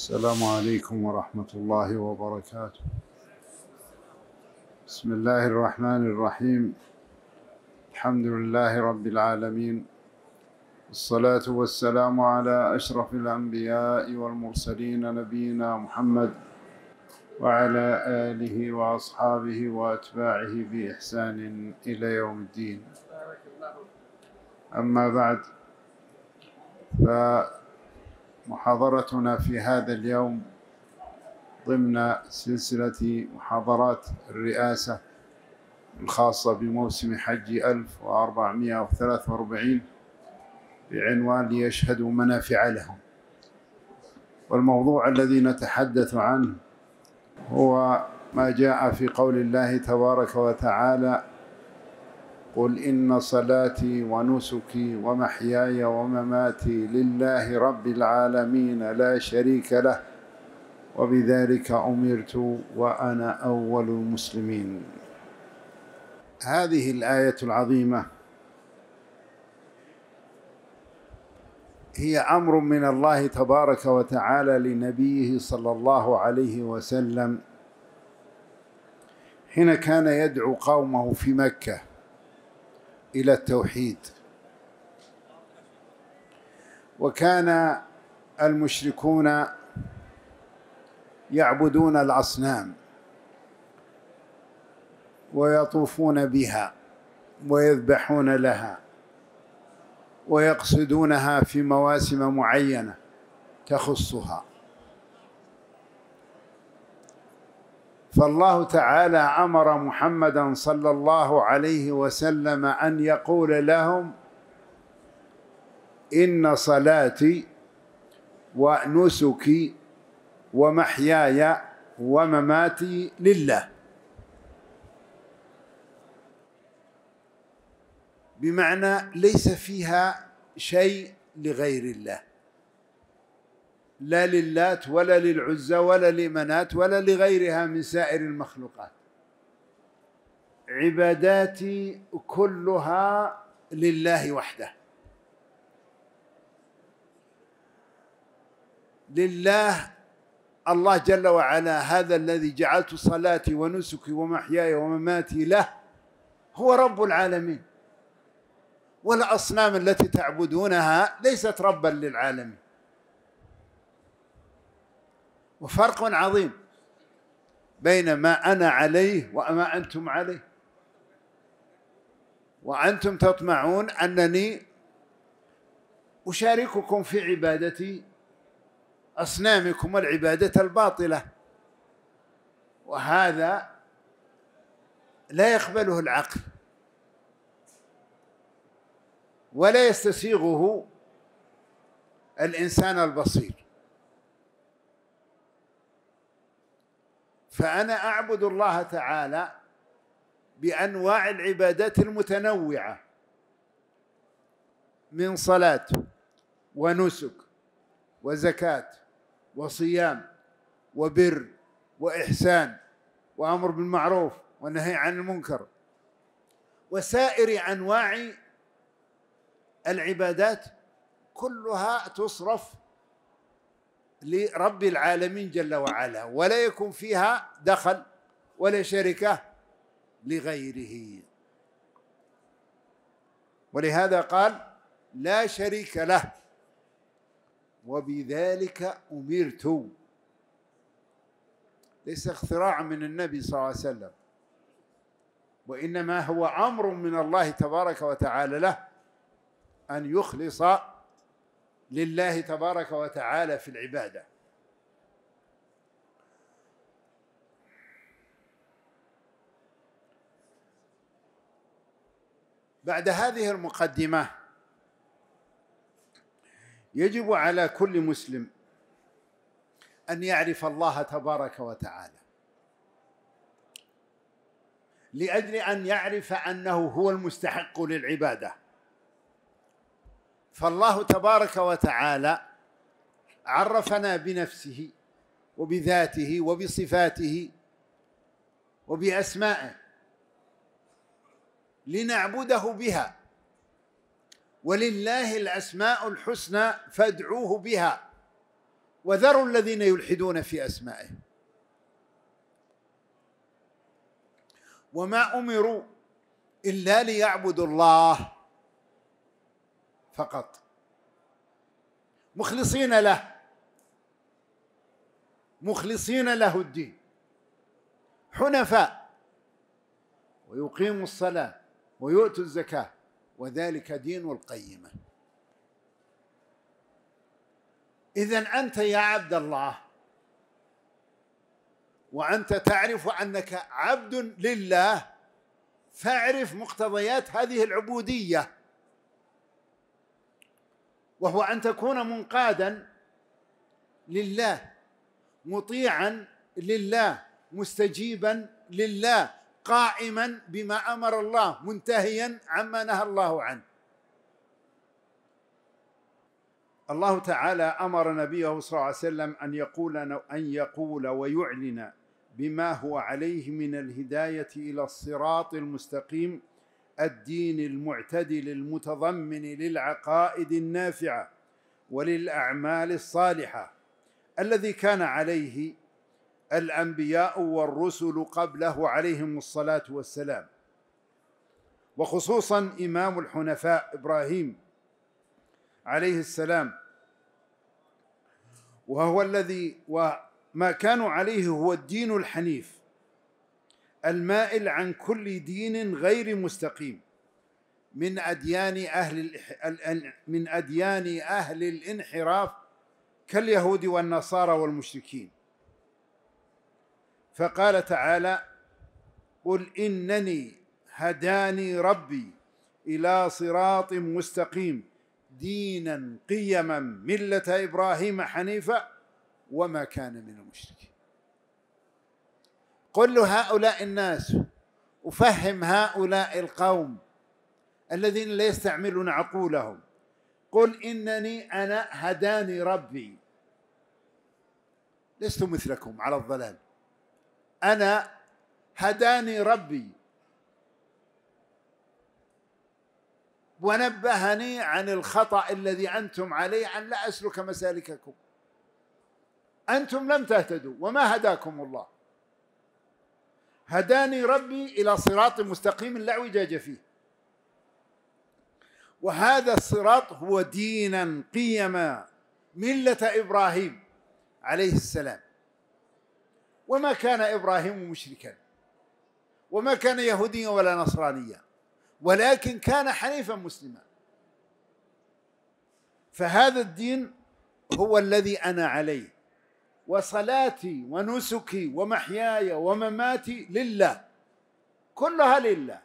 السلام عليكم ورحمة الله وبركاته بسم الله الرحمن الرحيم الحمد لله رب العالمين الصلاة والسلام على أشرف الأنبياء والمرسلين نبينا محمد وعلى آله وأصحابه وأتباعه بإحسان إلى يوم الدين أما بعد ف محاضرتنا في هذا اليوم ضمن سلسلة محاضرات الرئاسة الخاصة بموسم حج 1443 بعنوان ليشهدوا منافع لهم والموضوع الذي نتحدث عنه هو ما جاء في قول الله تبارك وتعالى قل إن صلاتي ونسكي ومحياي ومماتي لله رب العالمين لا شريك له وبذلك أمرت وأنا أول المسلمين هذه الآية العظيمة هي أمر من الله تبارك وتعالى لنبيه صلى الله عليه وسلم حين كان يدعو قومه في مكه إلى التوحيد وكان المشركون يعبدون الأصنام ويطوفون بها ويذبحون لها ويقصدونها في مواسم معينه تخصها فالله تعالى امر محمدا صلى الله عليه وسلم ان يقول لهم ان صلاتي ونسكي ومحياي ومماتي لله بمعنى ليس فيها شيء لغير الله لا للات ولا للعزى ولا لمنات ولا لغيرها من سائر المخلوقات عباداتي كلها لله وحده لله الله جل وعلا هذا الذي جعلت صلاتي ونسكي ومحياي ومماتي له هو رب العالمين والاصنام التي تعبدونها ليست ربا للعالمين وفرق عظيم بين ما أنا عليه وما أنتم عليه وأنتم تطمعون أنني أشارككم في عبادة أصنامكم والعبادة الباطلة وهذا لا يقبله العقل ولا يستسيغه الإنسان البصير فأنا أعبد الله تعالى بأنواع العبادات المتنوعة من صلاة ونسك وزكاة وصيام وبر وإحسان وأمر بالمعروف والنهي عن المنكر وسائر أنواع العبادات كلها تصرف لرب العالمين جل وعلا ولا يكون فيها دخل ولا شركة لغيره ولهذا قال لا شريك له وبذلك أمرت ليس اختراع من النبي صلى الله عليه وسلم وإنما هو أمر من الله تبارك وتعالى له أن يخلص لله تبارك وتعالى في العباده بعد هذه المقدمه يجب على كل مسلم ان يعرف الله تبارك وتعالى لاجل ان يعرف انه هو المستحق للعباده فالله تبارك وتعالى عرفنا بنفسه وبذاته وبصفاته وبأسمائه لنعبده بها ولله الأسماء الحسنى فادعوه بها وذروا الذين يلحدون في أسمائه وما أمروا إلا ليعبدوا الله فقط مخلصين له مخلصين له الدين حنفاء ويقيموا الصلاه ويؤتوا الزكاه وذلك دين القيمه اذا انت يا عبد الله وانت تعرف انك عبد لله فاعرف مقتضيات هذه العبوديه وهو ان تكون منقادا لله مطيعا لله مستجيبا لله قائما بما امر الله منتهيا عما نهى الله عنه الله تعالى امر نبيه صلى الله عليه وسلم ان يقول ان يقول ويعلن بما هو عليه من الهدايه الى الصراط المستقيم الدين المعتدل المتضمن للعقائد النافعه وللاعمال الصالحه الذي كان عليه الانبياء والرسل قبله عليهم الصلاه والسلام وخصوصا امام الحنفاء ابراهيم عليه السلام وهو الذي وما كانوا عليه هو الدين الحنيف المائل عن كل دين غير مستقيم من أديان أهل من أديان أهل الانحراف كاليهود والنصارى والمشركين فقال تعالى قل إنني هداني ربي إلى صراط مستقيم دينا قيما ملة إبراهيم حنيفا وما كان من المشركين قل هؤلاء الناس وفهم هؤلاء القوم الذين لا يستعملون عقولهم قل إنني أنا هداني ربي لست مثلكم على الضلال أنا هداني ربي ونبهني عن الخطأ الذي أنتم عليه أن لا أسلك مسالككم أنتم لم تهتدوا وما هداكم الله هداني ربي إلى صراط مستقيم لا اعوجاج فيه وهذا الصراط هو دينا قيما ملة إبراهيم عليه السلام وما كان إبراهيم مشركا وما كان يهوديا ولا نصرانيا ولكن كان حنيفا مسلما فهذا الدين هو الذي أنا عليه وصلاتي ونسكي ومحياي ومماتي لله كلها لله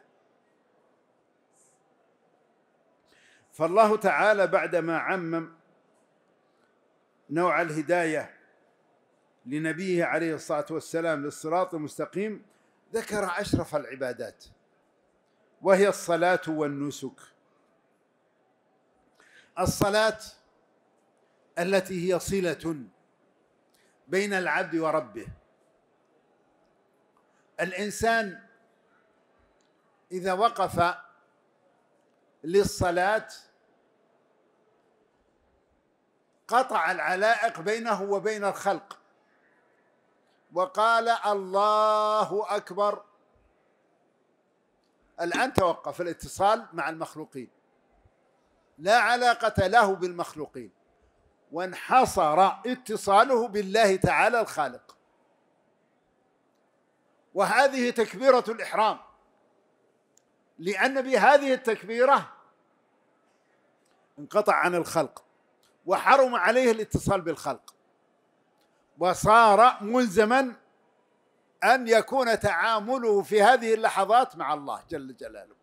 فالله تعالى بعدما عمم نوع الهدايه لنبيه عليه الصلاه والسلام للصراط المستقيم ذكر اشرف العبادات وهي الصلاه والنسك الصلاه التي هي صله بين العبد وربه الانسان اذا وقف للصلاه قطع العلائق بينه وبين الخلق وقال الله اكبر الان توقف الاتصال مع المخلوقين لا علاقه له بالمخلوقين وانحصر اتصاله بالله تعالى الخالق وهذه تكبيرة الإحرام لأن بهذه التكبيرة انقطع عن الخلق وحرم عليه الاتصال بالخلق وصار ملزما أن يكون تعامله في هذه اللحظات مع الله جل جلاله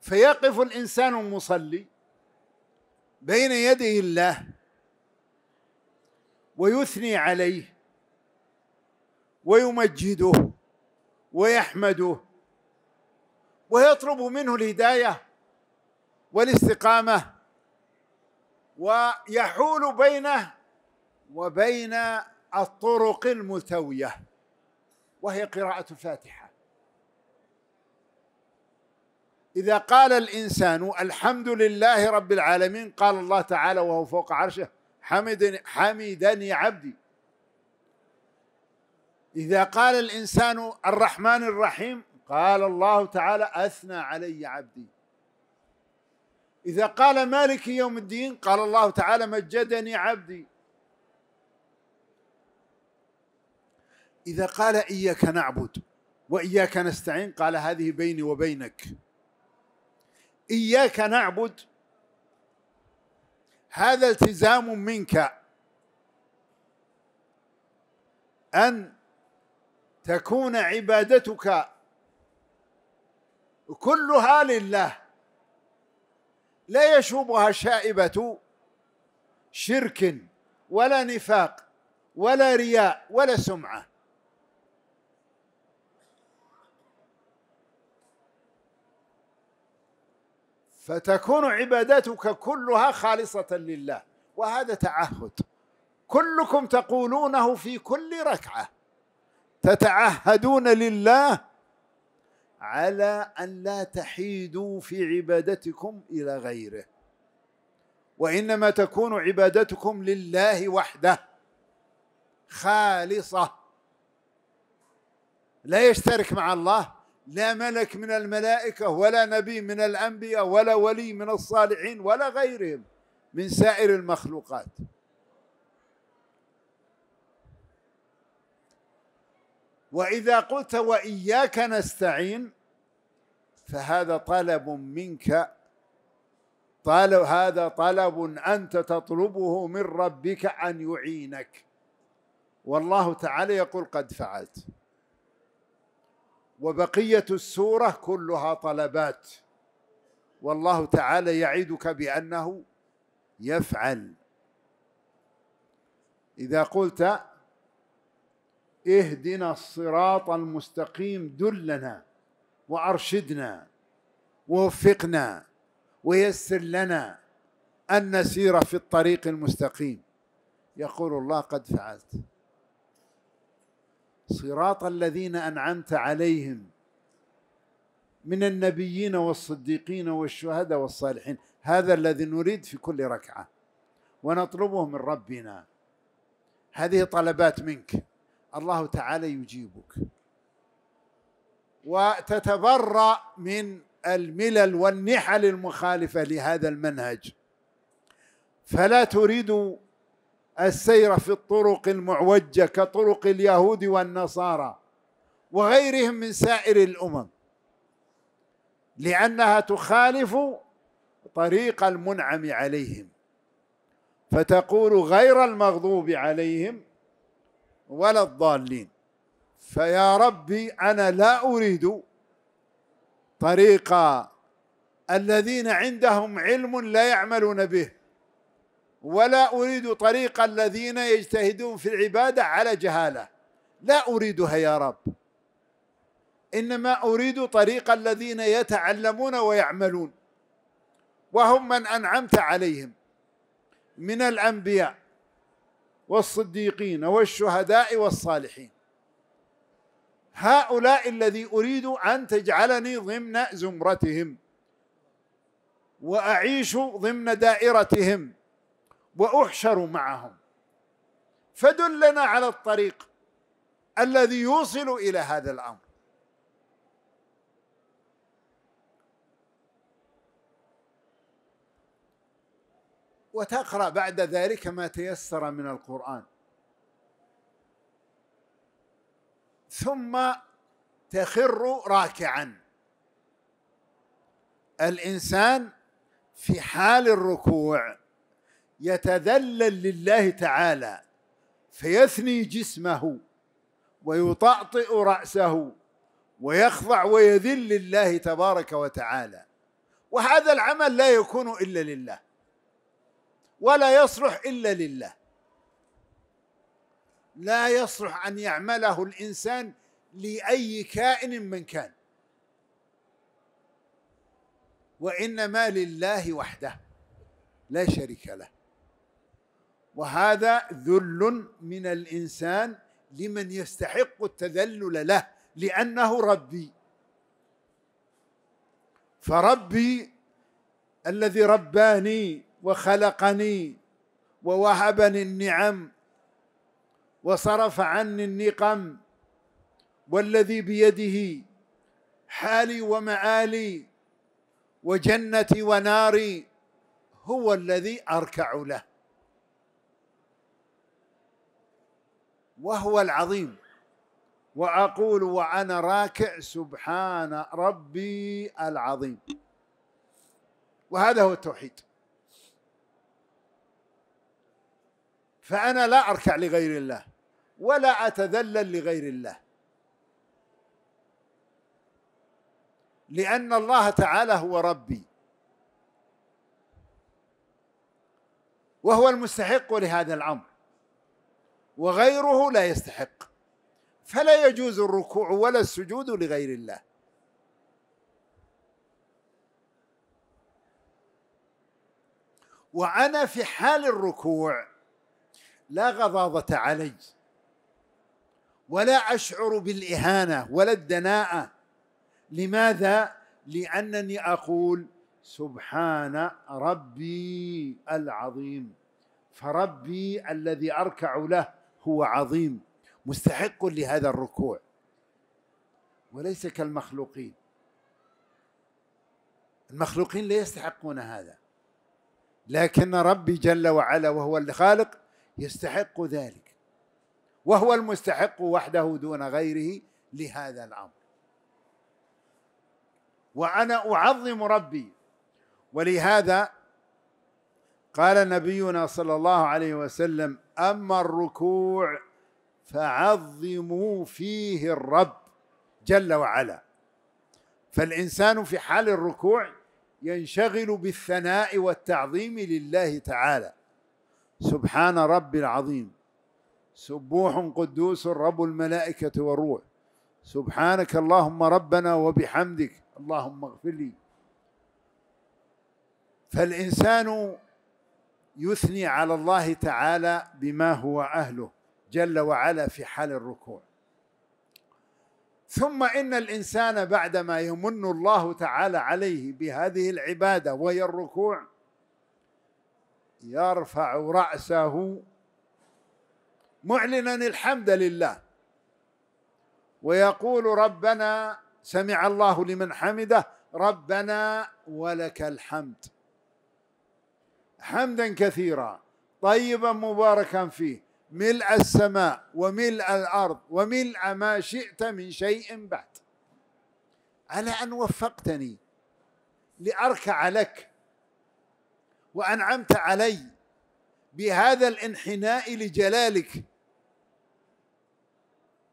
فيقف الإنسان المصلي بين يدي الله ويثني عليه ويمجده ويحمده ويطلب منه الهدايه والاستقامه ويحول بينه وبين الطرق الملتويه وهي قراءه الفاتحه إذا قال الإنسان الحمد لله رب العالمين قال الله تعالى وهو فوق عرشه حمدني, حمدني عبدي إذا قال الإنسان الرحمن الرحيم قال الله تعالى أثنى علي عبدي إذا قال مالك يوم الدين قال الله تعالى مجدني عبدي إذا قال إياك نعبد وإياك نستعين قال هذه بيني وبينك إياك نعبد هذا التزام منك أن تكون عبادتك كلها لله لا يشوبها شائبة شرك ولا نفاق ولا رياء ولا سمعه فتكون عبادتك كلها خالصة لله وهذا تعهد كلكم تقولونه في كل ركعة تتعهدون لله على أن لا تحيدوا في عبادتكم إلى غيره وإنما تكون عبادتكم لله وحده خالصة لا يشترك مع الله لا ملك من الملائكة ولا نبي من الأنبياء ولا ولي من الصالحين ولا غيرهم من سائر المخلوقات وإذا قلت وإياك نستعين فهذا طلب منك طالب هذا طلب أنت تطلبه من ربك أن يعينك والله تعالى يقول قد فعلت وبقيه السوره كلها طلبات والله تعالى يعدك بانه يفعل اذا قلت اهدنا الصراط المستقيم دلنا وارشدنا ووفقنا ويسر لنا ان نسير في الطريق المستقيم يقول الله قد فعلت صراط الذين انعمت عليهم من النبيين والصديقين والشهداء والصالحين هذا الذي نريد في كل ركعه ونطلبه من ربنا هذه طلبات منك الله تعالى يجيبك وتتبرأ من الملل والنحل المخالفة لهذا المنهج فلا تريد السير في الطرق المعوجه كطرق اليهود والنصارى وغيرهم من سائر الامم لانها تخالف طريق المنعم عليهم فتقول غير المغضوب عليهم ولا الضالين فيا ربي انا لا اريد طريق الذين عندهم علم لا يعملون به ولا أريد طريق الذين يجتهدون في العبادة على جهالة لا أريدها يا رب إنما أريد طريق الذين يتعلمون ويعملون وهم من أنعمت عليهم من الأنبياء والصديقين والشهداء والصالحين هؤلاء الذي أريد أن تجعلني ضمن زمرتهم وأعيش ضمن دائرتهم واحشر معهم فدلنا على الطريق الذي يوصل الى هذا الامر وتقرا بعد ذلك ما تيسر من القران ثم تخر راكعا الانسان في حال الركوع يتذلل لله تعالى فيثني جسمه ويطأطئ رأسه ويخضع ويذل لله تبارك وتعالى وهذا العمل لا يكون إلا لله ولا يصلح إلا لله لا يصلح أن يعمله الإنسان لأي كائن من كان وإنما لله وحده لا شريك له وهذا ذل من الانسان لمن يستحق التذلل له لانه ربي فربي الذي رباني وخلقني ووهبني النعم وصرف عني النقم والذي بيده حالي ومعالي وجنتي وناري هو الذي اركع له وهو العظيم واقول وانا راكع سبحان ربي العظيم وهذا هو التوحيد فانا لا اركع لغير الله ولا اتذلل لغير الله لان الله تعالى هو ربي وهو المستحق لهذا الامر وغيره لا يستحق فلا يجوز الركوع ولا السجود لغير الله وانا في حال الركوع لا غضاضه علي ولا اشعر بالاهانه ولا الدناءه لماذا لانني اقول سبحان ربي العظيم فربي الذي اركع له هو عظيم مستحق لهذا الركوع وليس كالمخلوقين المخلوقين لا يستحقون هذا لكن ربي جل وعلا وهو الخالق يستحق ذلك وهو المستحق وحده دون غيره لهذا الامر وانا اعظم ربي ولهذا قال نبينا صلى الله عليه وسلم اما الركوع فعظموا فيه الرب جل وعلا فالانسان في حال الركوع ينشغل بالثناء والتعظيم لله تعالى سبحان رب العظيم سبوح قدوس رب الملائكه والروح سبحانك اللهم ربنا وبحمدك اللهم اغفر لي فالانسان يثني على الله تعالى بما هو اهله جل وعلا في حال الركوع ثم ان الانسان بعدما يمن الله تعالى عليه بهذه العباده وهي الركوع يرفع راسه معلنا الحمد لله ويقول ربنا سمع الله لمن حمده ربنا ولك الحمد حمدا كثيرا طيبا مباركا فيه ملء السماء وملء الارض وملء ما شئت من شيء بعد على ان وفقتني لاركع لك وانعمت علي بهذا الانحناء لجلالك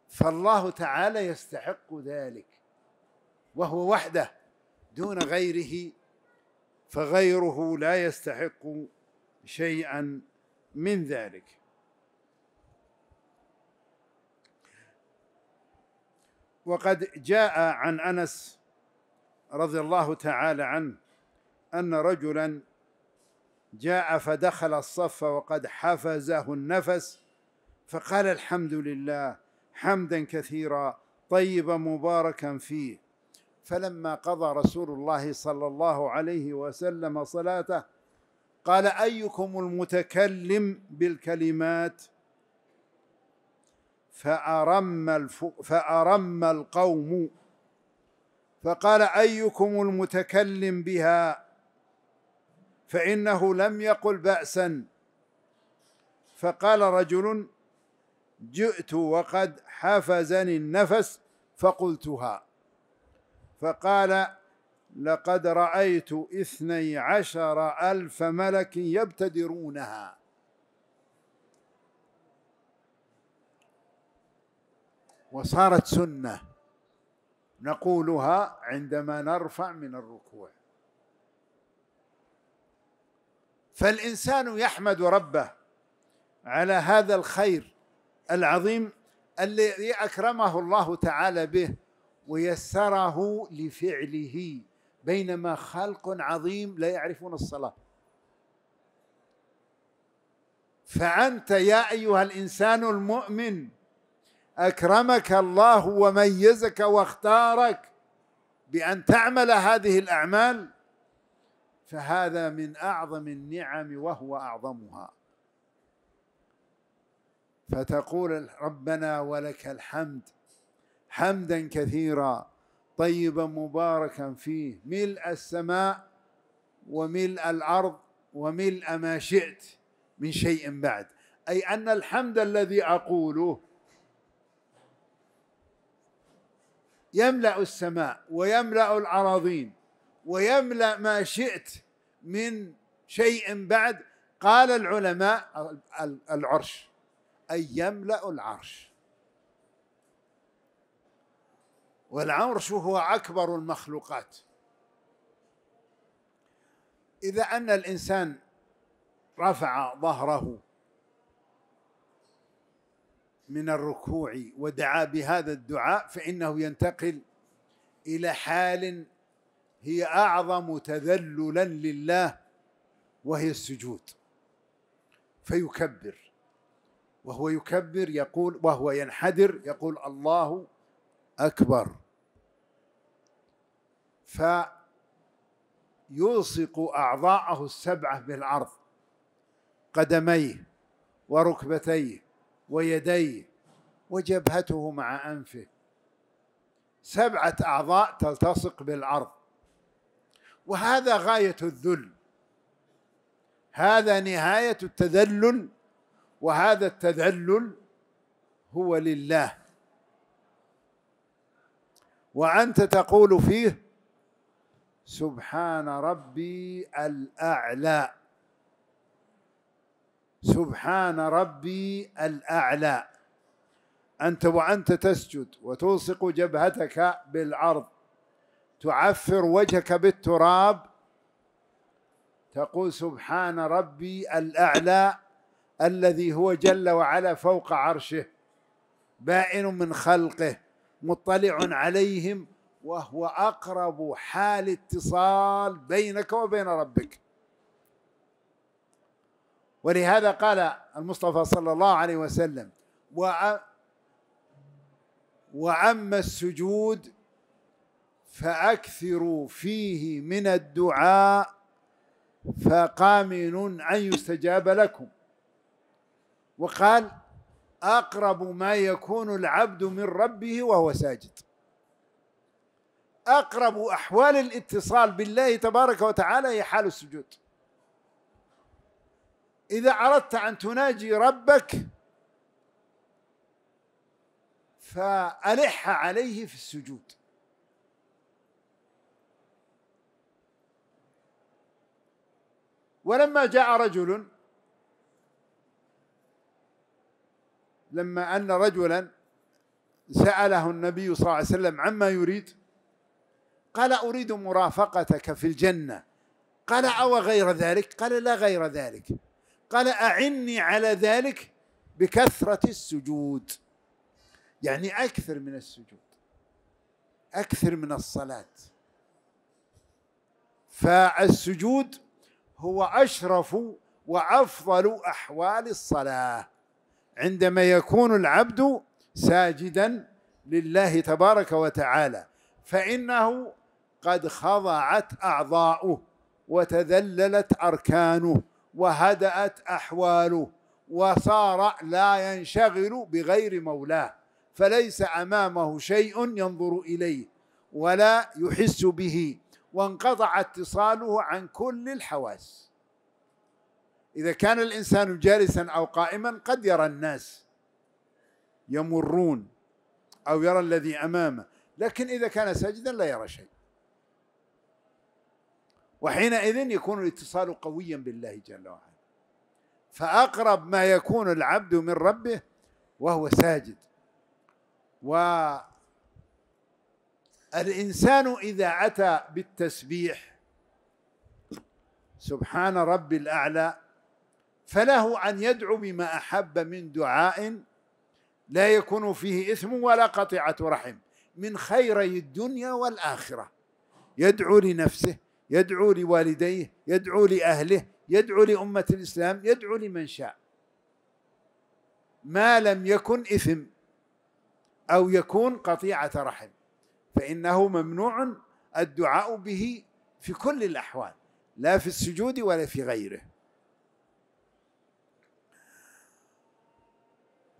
فالله تعالى يستحق ذلك وهو وحده دون غيره فغيره لا يستحق شيئا من ذلك وقد جاء عن انس رضي الله تعالى عنه ان رجلا جاء فدخل الصف وقد حفزه النفس فقال الحمد لله حمدا كثيرا طيبا مباركا فيه فلما قضى رسول الله صلى الله عليه وسلم صلاته قال ايكم المتكلم بالكلمات فأرم, فأرم القوم فقال أيكم المتكلم بها فإنه لم يقل بأسا فقال رجل جئت وقد حفزني النفس فقلتها فقال لقد رأيت اثني عشر ألف ملك يبتدرونها وصارت سنة نقولها عندما نرفع من الركوع فالإنسان يحمد ربه على هذا الخير العظيم الذي أكرمه الله تعالى به ويسره لفعله بينما خلق عظيم لا يعرفون الصلاه فانت يا ايها الانسان المؤمن اكرمك الله وميزك واختارك بان تعمل هذه الاعمال فهذا من اعظم النعم وهو اعظمها فتقول ربنا ولك الحمد حمدا كثيرا طيبا مباركا فيه ملء السماء وملء الارض وملء ما شئت من شيء بعد اي ان الحمد الذي اقوله يملا السماء ويملا الاراضين ويملا ما شئت من شيء بعد قال العلماء العرش اي يملا العرش والعرش هو أكبر المخلوقات إذا أن الإنسان رفع ظهره من الركوع ودعا بهذا الدعاء فإنه ينتقل إلى حال هي أعظم تذللا لله وهي السجود فيكبر وهو يكبر يقول وهو ينحدر يقول الله أكبر فيلصق أعضاءه السبعة بالأرض قدميه وركبتيه ويديه وجبهته مع أنفه سبعة أعضاء تلتصق بالأرض وهذا غاية الذل هذا نهاية التذلل وهذا التذلل هو لله وأنت تقول فيه سبحان ربي الأعلى سبحان ربي الأعلى أنت وأنت تسجد وتلصق جبهتك بالأرض تعفر وجهك بالتراب تقول سبحان ربي الأعلى الذي هو جل وعلا فوق عرشه بائن من خلقه مطلع عليهم وهو اقرب حال اتصال بينك وبين ربك ولهذا قال المصطفى صلى الله عليه وسلم وعم السجود فأكثروا فيه من الدعاء فقامن أن يستجاب لكم وقال أقرب ما يكون العبد من ربه وهو ساجد أقرب أحوال الاتصال بالله تبارك وتعالى هي حال السجود إذا أردت أن تناجي ربك فألح عليه في السجود ولما جاء رجل لما أن رجلا سأله النبي صلى الله عليه وسلم عما يريد قال أريد مرافقتك في الجنة قال أو غير ذلك قال لا غير ذلك قال أعني على ذلك بكثرة السجود يعني أكثر من السجود أكثر من الصلاة فالسجود هو أشرف وأفضل أحوال الصلاة عندما يكون العبد ساجدا لله تبارك وتعالى فإنه قد خضعت اعضاؤه وتذللت اركانه وهدات احواله وصار لا ينشغل بغير مولاه فليس امامه شيء ينظر اليه ولا يحس به وانقطع اتصاله عن كل الحواس اذا كان الانسان جالسا او قائما قد يرى الناس يمرون او يرى الذي امامه لكن اذا كان ساجدا لا يرى شيء وحينئذ يكون الاتصال قويا بالله جل وعلا فأقرب ما يكون العبد من ربه وهو ساجد والإنسان إذا أتى بالتسبيح سبحان رب الأعلى فله أن يدعو بما أحب من دعاء لا يكون فيه إثم ولا قطيعة رحم من خيري الدنيا والآخرة يدعو لنفسه يدعو لوالديه يدعو لأهله يدعو لأمة الإسلام يدعو لمن شاء ما لم يكن إثم أو يكون قطيعة رحم فإنه ممنوع الدعاء به في كل الأحوال لا في السجود ولا في غيره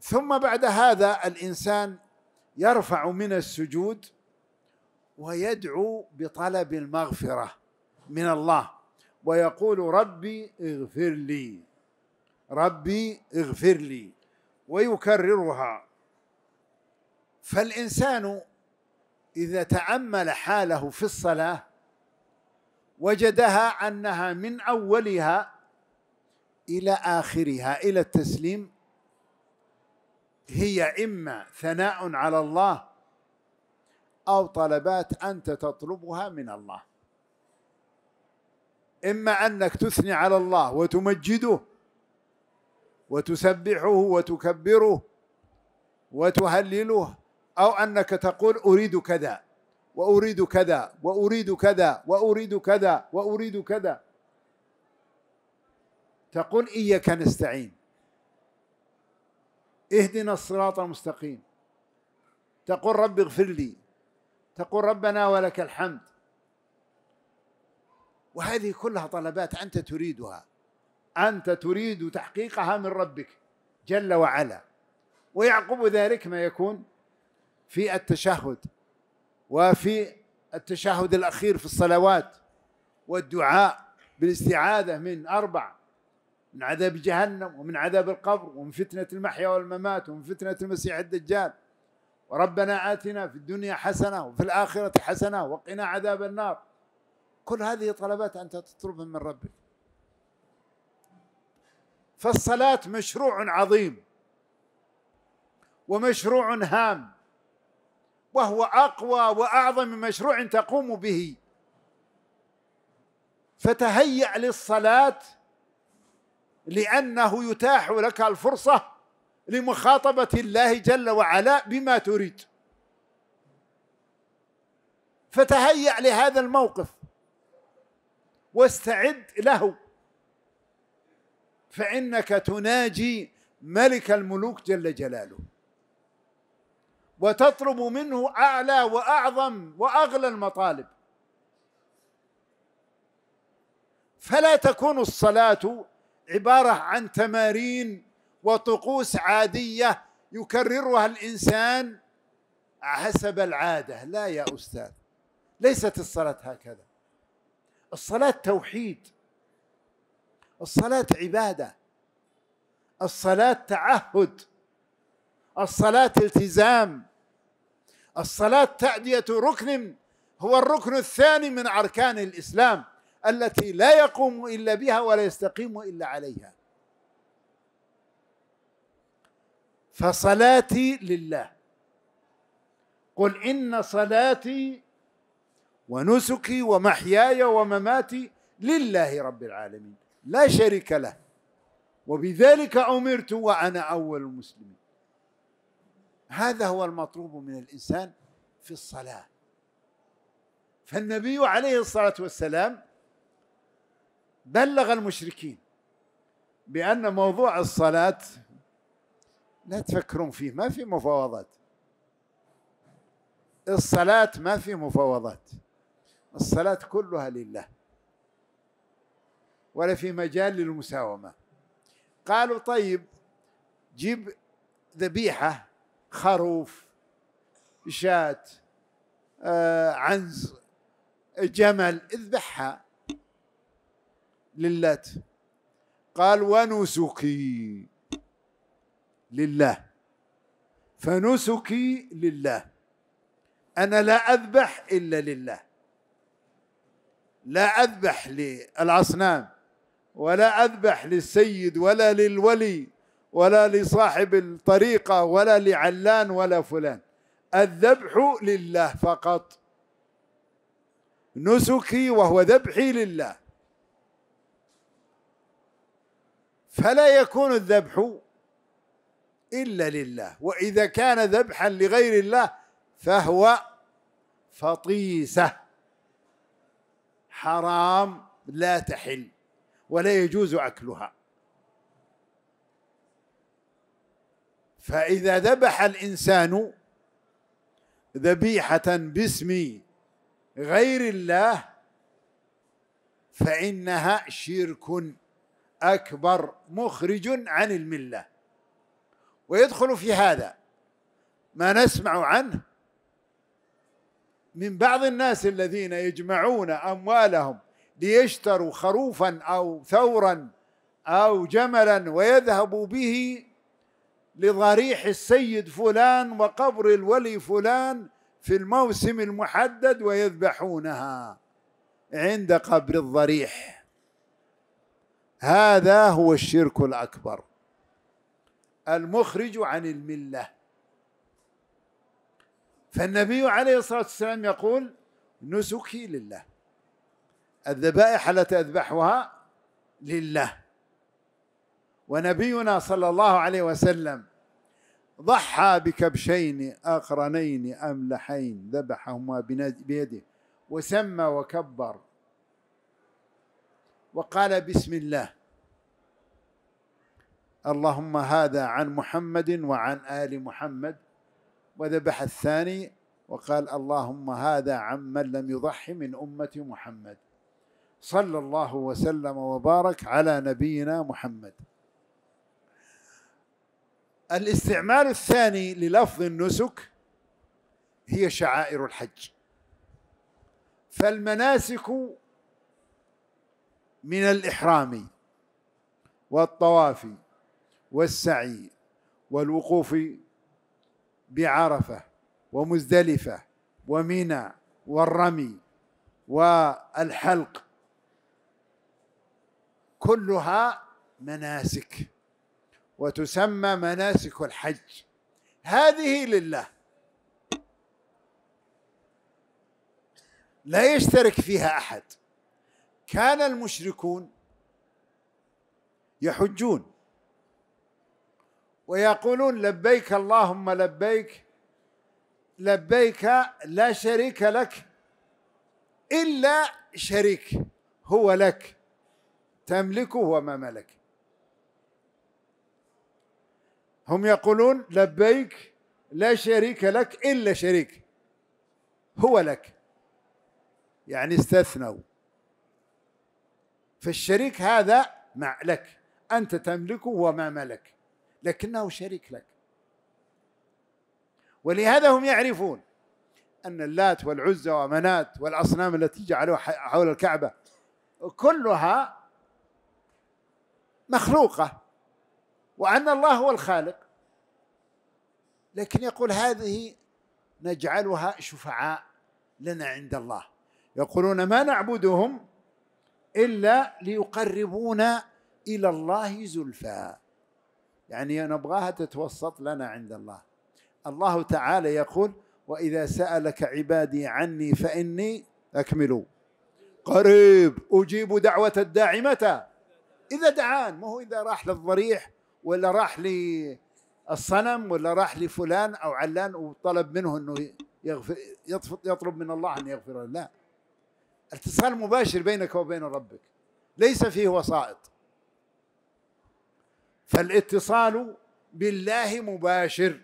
ثم بعد هذا الإنسان يرفع من السجود ويدعو بطلب المغفره من الله ويقول ربي اغفر لي ربي اغفر لي ويكررها فالإنسان إذا تأمل حاله في الصلاة وجدها أنها من أولها إلى آخرها إلى التسليم هي إما ثناء على الله أو طلبات أنت تطلبها من الله إما أنك تثني على الله وتمجده وتسبحه وتكبره وتهلله أو أنك تقول أريد كذا وأريد كذا وأريد كذا وأريد كذا وأريد كذا تقول إياك نستعين اهدنا الصراط المستقيم تقول رب اغفر لي تقول ربنا ولك الحمد وهذه كلها طلبات انت تريدها انت تريد تحقيقها من ربك جل وعلا ويعقب ذلك ما يكون في التشهد وفي التشهد الاخير في الصلوات والدعاء بالاستعاذه من اربع من عذاب جهنم ومن عذاب القبر ومن فتنه المحيا والممات ومن فتنه المسيح الدجال وربنا آتنا في الدنيا حسنة وفي الآخرة حسنة وقنا عذاب النار كل هذه طلبات أنت تطلبها من ربك فالصلاة مشروع عظيم ومشروع هام وهو أقوى وأعظم مشروع تقوم به فتهيأ للصلاة لأنه يتاح لك الفرصة لمخاطبة الله جل وعلا بما تريد فتهيأ لهذا الموقف واستعد له فإنك تناجي ملك الملوك جل جلاله وتطلب منه أعلى وأعظم وأغلى المطالب فلا تكون الصلاة عبارة عن تمارين وطقوس عادية يكررها الإنسان حسب العادة لا يا أستاذ ليست الصلاة هكذا الصلاة توحيد الصلاة عبادة الصلاة تعهد الصلاة التزام الصلاة تأدية ركن هو الركن الثاني من أركان الإسلام التي لا يقوم إلا بها ولا يستقيم إلا عليها فصلاتي لله قل إن صلاتي ونسكي ومحياي ومماتي لله رب العالمين لا شريك له وبذلك امرت وانا اول المسلمين هذا هو المطلوب من الانسان في الصلاه فالنبي عليه الصلاه والسلام بلغ المشركين بان موضوع الصلاه لا تفكرون فيه ما في مفاوضات الصلاه ما في مفاوضات الصلاة كلها لله ولا في مجال للمساومة قالوا طيب جيب ذبيحة خروف شاة آه عنز جمل اذبحها للات قال ونسكي لله فنسكي لله انا لا اذبح الا لله لا أذبح للأصنام ولا أذبح للسيد ولا للولي ولا لصاحب الطريقة ولا لعلان ولا فلان الذبح لله فقط نسكي وهو ذبحي لله فلا يكون الذبح الا لله واذا كان ذبحا لغير الله فهو فطيسه حرام لا تحل ولا يجوز اكلها فاذا ذبح الانسان ذبيحه باسم غير الله فانها شرك اكبر مخرج عن المله ويدخل في هذا ما نسمع عنه من بعض الناس الذين يجمعون اموالهم ليشتروا خروفا او ثورا او جملا ويذهبوا به لضريح السيد فلان وقبر الولي فلان في الموسم المحدد ويذبحونها عند قبر الضريح هذا هو الشرك الاكبر المخرج عن المله فالنبي عليه الصلاة والسلام يقول نسكي لله الذبائح التي أذبحها لله ونبينا صلى الله عليه وسلم ضحى بكبشين أقرنين أملحين ذبحهما بيده وسمى وكبر وقال بسم الله اللهم هذا عن محمد وعن آل محمد وذبح الثاني وقال اللهم هذا عمن لم يضحي من أمة محمد صلى الله وسلم وبارك على نبينا محمد الاستعمال الثاني للفظ النسك هي شعائر الحج فالمناسك من الإحرام والطواف والسعي والوقوف بعرفه ومزدلفه ومنى والرمي والحلق كلها مناسك وتسمى مناسك الحج هذه لله لا يشترك فيها احد كان المشركون يحجون ويقولون لبيك اللهم لبيك لبيك لا شريك لك إلا شريك هو لك تملكه وما ملك هم يقولون لبيك لا شريك لك إلا شريك هو لك يعني استثنوا فالشريك هذا مع لك أنت تملكه وما ملك لكنه شريك لك ولهذا هم يعرفون أن اللات والعزى ومنات والأصنام التي جعلوها حول الكعبة كلها مخلوقة وأن الله هو الخالق لكن يقول هذه نجعلها شفعاء لنا عند الله يقولون ما نعبدهم إلا ليقربونا إلى الله زلفى يعني نبغاها تتوسط لنا عند الله الله تعالى يقول وإذا سألك عبادي عني فإني أكمل قريب أجيب دعوة الداعي متى إذا دعان ما هو إذا راح للضريح ولا راح للصنم ولا راح لفلان أو علان وطلب منه أنه يغفر يطلب من الله أن يغفر له لا اتصال مباشر بينك وبين ربك ليس فيه وسائط فالاتصال بالله مباشر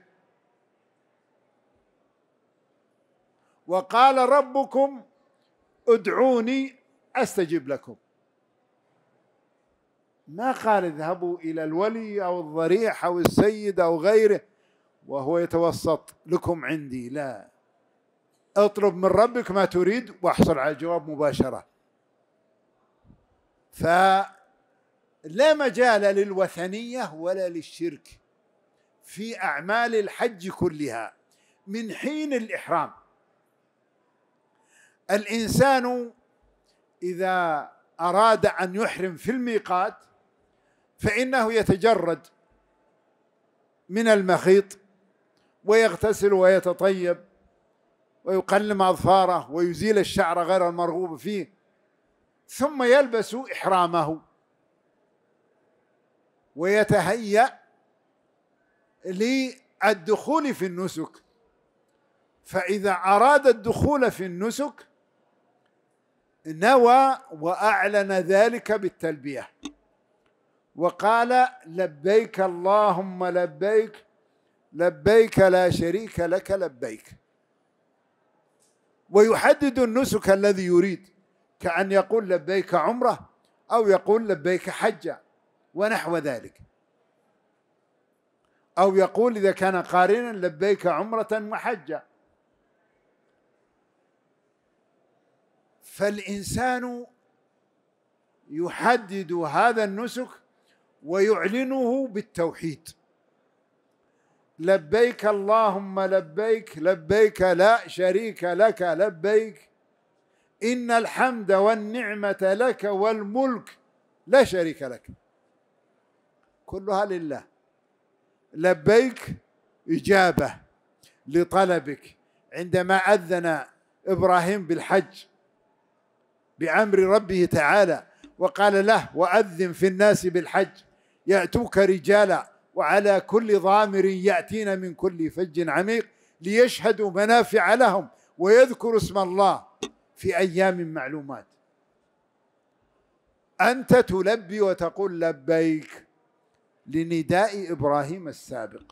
وقال ربكم ادعوني استجب لكم ما قال اذهبوا الى الولي او الضريح او السيد او غيره وهو يتوسط لكم عندي لا اطلب من ربك ما تريد واحصل على الجواب مباشره ف لا مجال للوثنيه ولا للشرك في اعمال الحج كلها من حين الاحرام الانسان اذا اراد ان يحرم في الميقات فانه يتجرد من المخيط ويغتسل ويتطيب ويقلم اظفاره ويزيل الشعر غير المرغوب فيه ثم يلبس احرامه ويتهيأ للدخول في النسك فإذا أراد الدخول في النسك نوى وأعلن ذلك بالتلبية وقال لبيك اللهم لبيك لبيك لا شريك لك لبيك ويحدد النسك الذي يريد كأن يقول لبيك عمره أو يقول لبيك حجة ونحو ذلك أو يقول إذا كان قارنا لبيك عمرة وحجة فالإنسان يحدد هذا النسك ويعلنه بالتوحيد لبيك اللهم لبيك لبيك لا شريك لك لبيك إن الحمد والنعمة لك والملك لا شريك لك كلها لله لبيك إجابة لطلبك عندما أذن إبراهيم بالحج بأمر ربه تعالى وقال له وأذن في الناس بالحج يأتوك رجالا وعلى كل ضامر يأتين من كل فج عميق ليشهدوا منافع لهم ويذكروا اسم الله في أيام معلومات أنت تلبي وتقول لبيك لنداء ابراهيم السابق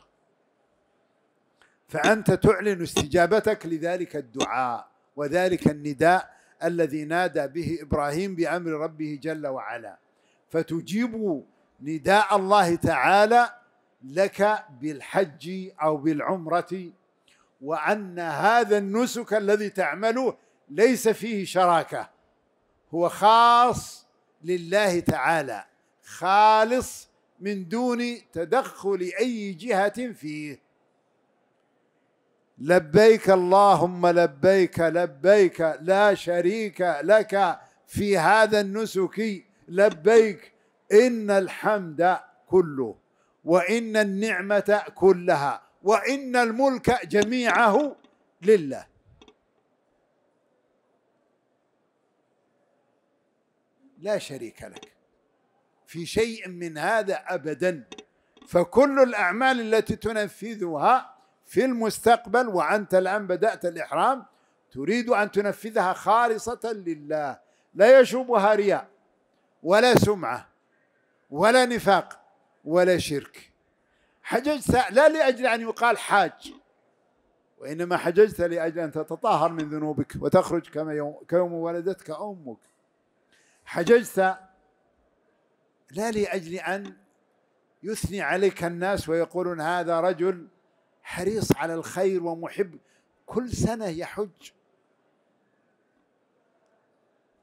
فانت تعلن استجابتك لذلك الدعاء وذلك النداء الذي نادى به ابراهيم بامر ربه جل وعلا فتجيب نداء الله تعالى لك بالحج او بالعمره وان هذا النسك الذي تعمله ليس فيه شراكه هو خاص لله تعالى خالص من دون تدخل اي جهه فيه لبيك اللهم لبيك لبيك لا شريك لك في هذا النسك لبيك ان الحمد كله وان النعمه كلها وان الملك جميعه لله لا شريك لك في شيء من هذا ابدا فكل الاعمال التي تنفذها في المستقبل وانت الان بدات الاحرام تريد ان تنفذها خالصه لله لا يشوبها رياء ولا سمعه ولا نفاق ولا شرك حججت لا لاجل ان يقال حاج وانما حججت لاجل ان تتطهر من ذنوبك وتخرج كما يوم, كيوم ولدتك امك حججت لا لأجل أن يثني عليك الناس ويقولون هذا رجل حريص على الخير ومحب كل سنة يحج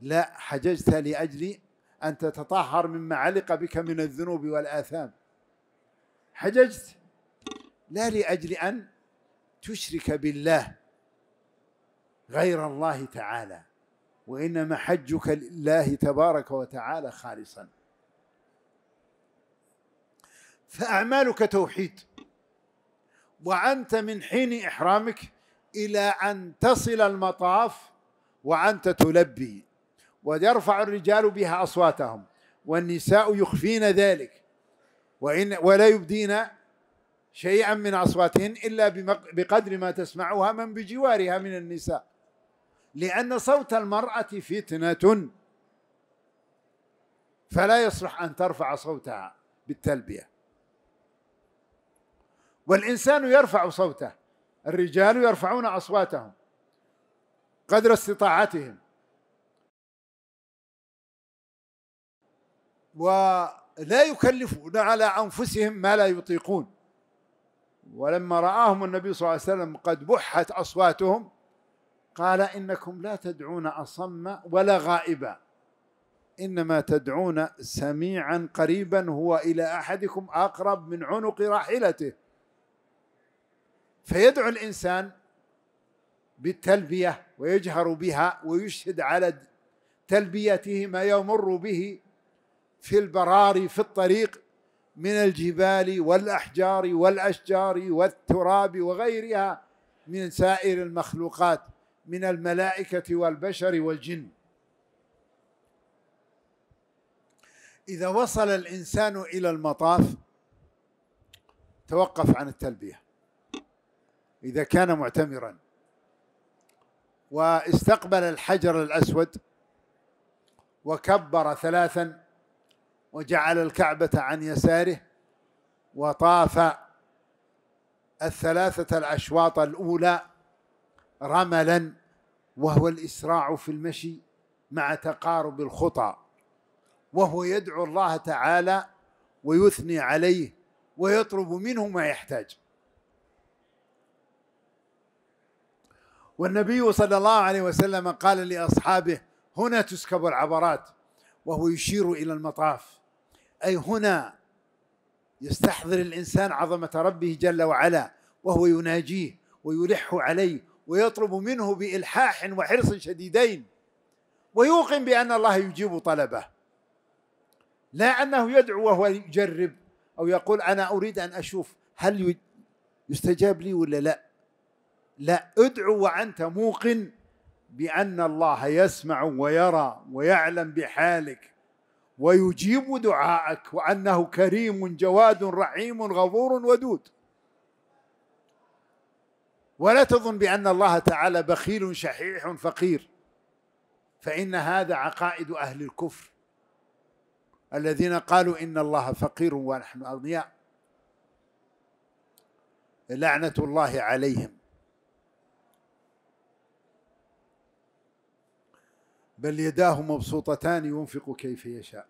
لا حججت لأجل أن تتطهر مما علق بك من الذنوب والآثام حججت لا لأجل أن تشرك بالله غير الله تعالى وإنما حجك لله تبارك وتعالى خالصاً فأعمالك توحيد وأنت من حين إحرامك إلى أن تصل المطاف وأنت تلبي ويرفع الرجال بها أصواتهم والنساء يخفين ذلك وإن ولا يبدين شيئا من أصواتهن إلا بقدر ما تسمعها من بجوارها من النساء لأن صوت المرأة فتنة فلا يصلح أن ترفع صوتها بالتلبية والإنسان يرفع صوته الرجال يرفعون أصواتهم قدر استطاعتهم ولا يكلفون على أنفسهم ما لا يطيقون ولما رآهم النبي صلى الله عليه وسلم قد بحت أصواتهم قال إنكم لا تدعون أصم ولا غائبا إنما تدعون سميعا قريبا هو إلى أحدكم أقرب من عنق راحلته فيدعو الانسان بالتلبيه ويجهر بها ويشهد على تلبيته ما يمر به في البراري في الطريق من الجبال والاحجار والاشجار والتراب وغيرها من سائر المخلوقات من الملائكه والبشر والجن اذا وصل الانسان الى المطاف توقف عن التلبيه إذا كان معتمرا واستقبل الحجر الأسود وكبر ثلاثا وجعل الكعبة عن يساره وطاف الثلاثة الأشواط الأولى رملا وهو الإسراع في المشي مع تقارب الخطى وهو يدعو الله تعالى ويثني عليه ويطلب منه ما يحتاج والنبي صلى الله عليه وسلم قال لاصحابه هنا تسكب العبرات وهو يشير الى المطاف اي هنا يستحضر الانسان عظمه ربه جل وعلا وهو يناجيه ويلح عليه ويطلب منه بالحاح وحرص شديدين ويوقن بان الله يجيب طلبه لا انه يدعو وهو يجرب او يقول انا اريد ان اشوف هل يستجاب لي ولا لا لا ادعو وأنت موقن بأن الله يسمع ويرى ويعلم بحالك ويجيب دعاءك وأنه كريم جواد رحيم غفور ودود ولا تظن بأن الله تعالى بخيل شحيح فقير فإن هذا عقائد أهل الكفر الذين قالوا إن الله فقير ونحن أغنياء لعنة الله عليهم بل يداه مبسوطتان ينفق كيف يشاء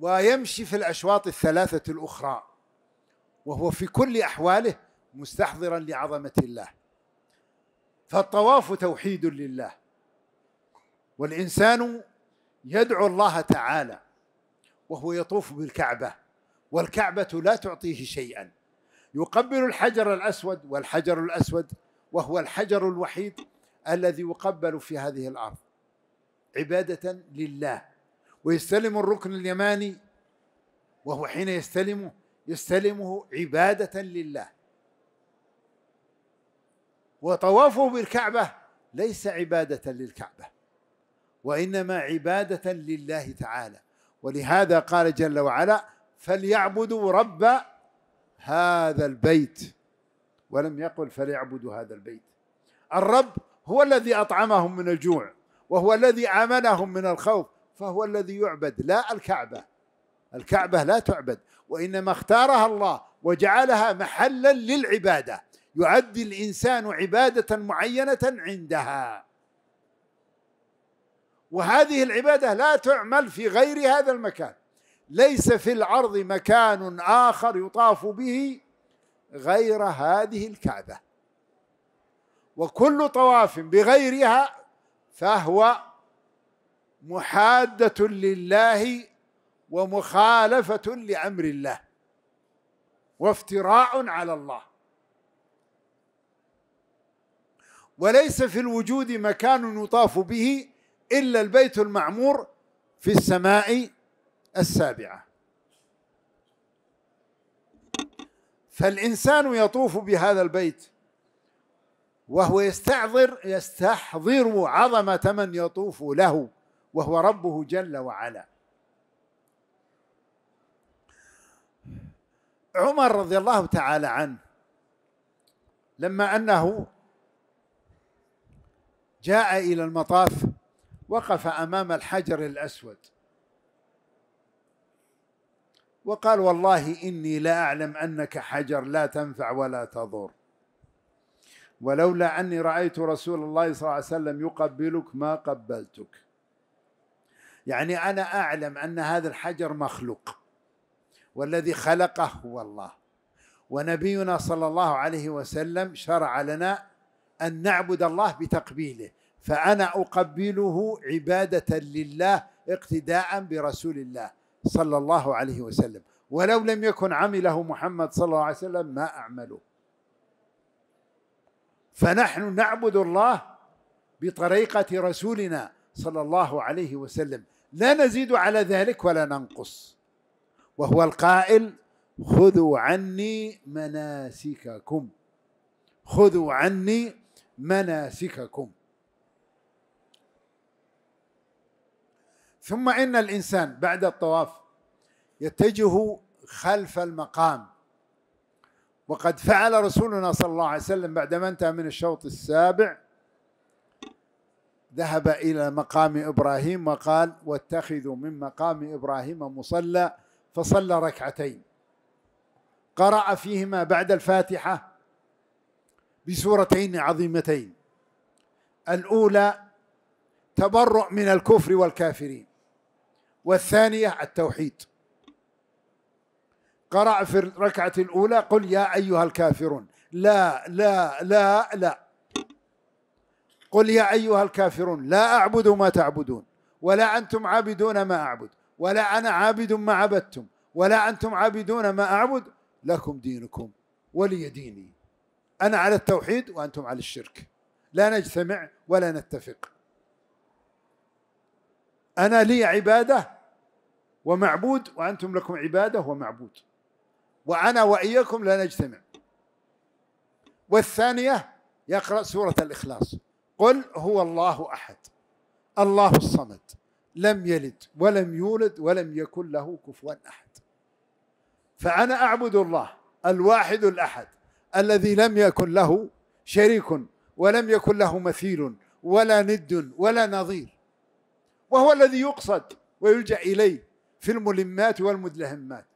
ويمشي في الاشواط الثلاثه الاخرى وهو في كل احواله مستحضرا لعظمه الله فالطواف توحيد لله والانسان يدعو الله تعالى وهو يطوف بالكعبه والكعبه لا تعطيه شيئا يقبل الحجر الاسود والحجر الاسود وهو الحجر الوحيد الذي يقبل في هذه الارض عباده لله ويستلم الركن اليماني وهو حين يستلمه يستلمه عباده لله وطوافه بالكعبه ليس عباده للكعبه وانما عباده لله تعالى ولهذا قال جل وعلا فليعبدوا رب هذا البيت ولم يقل فليعبدوا هذا البيت الرب هو الذي أطعمهم من الجوع وهو الذي آمنهم من الخوف فهو الذي يعبد لا الكعبة الكعبة لا تعبد وإنما اختارها الله وجعلها محلا للعبادة يعدي الإنسان عبادة معينة عندها وهذه العبادة لا تعمل في غير هذا المكان ليس في الأرض مكان آخر يطاف به غير هذه الكعبة وكل طواف بغيرها فهو محادة لله ومخالفة لأمر الله وافتراء على الله وليس في الوجود مكان يطاف به إلا البيت المعمور في السماء السابعة فالإنسان يطوف بهذا البيت وهو يستعذر يستحضر عظمة من يطوف له وهو ربه جل وعلا عمر رضي الله تعالى عنه لما أنه جاء إلى المطاف وقف أمام الحجر الأسود وقال والله إني لا أعلم أنك حجر لا تنفع ولا تضر ولولا أني رأيت رسول الله صلى الله عليه وسلم يقبلك ما قبلتك يعني أنا أعلم أن هذا الحجر مخلوق والذي خلقه هو الله ونبينا صلى الله عليه وسلم شرع لنا أن نعبد الله بتقبيله فأنا أقبله عبادة لله اقتداء برسول الله صلى الله عليه وسلم ولو لم يكن عمله محمد صلى الله عليه وسلم ما أعمله فنحن نعبد الله بطريقة رسولنا صلى الله عليه وسلم لا نزيد على ذلك ولا ننقص وهو القائل خذوا عني مناسككم خذوا عني مناسككم ثم ان الانسان بعد الطواف يتجه خلف المقام وقد فعل رسولنا صلى الله عليه وسلم بعدما انتهى من الشوط السابع ذهب الى مقام ابراهيم وقال واتخذوا من مقام ابراهيم مصلى فصلى ركعتين قرا فيهما بعد الفاتحه بسورتين عظيمتين الاولى تبرؤ من الكفر والكافرين والثانيه التوحيد قرأ في الركعة الأولى قل يا أيها الكافرون لا لا لا لا قل يا أيها الكافرون لا أعبد ما تعبدون ولا أنتم عابدون ما أعبد ولا أنا عابد ما عبدتم ولا أنتم عابدون ما أعبد لكم دينكم ولي ديني أنا على التوحيد وأنتم على الشرك لا نجتمع ولا نتفق أنا لي عبادة ومعبود وأنتم لكم عبادة ومعبود وأنا وإياكم لا نجتمع والثانية يقرأ سورة الإخلاص قل هو الله أحد الله الصمد لم يلد ولم يولد ولم يكن له كفوا أحد فأنا أعبد الله الواحد الأحد الذي لم يكن له شريك ولم يكن له مثيل ولا ند ولا نظير وهو الذي يقصد ويلجأ إليه في الملمات والمدلهمات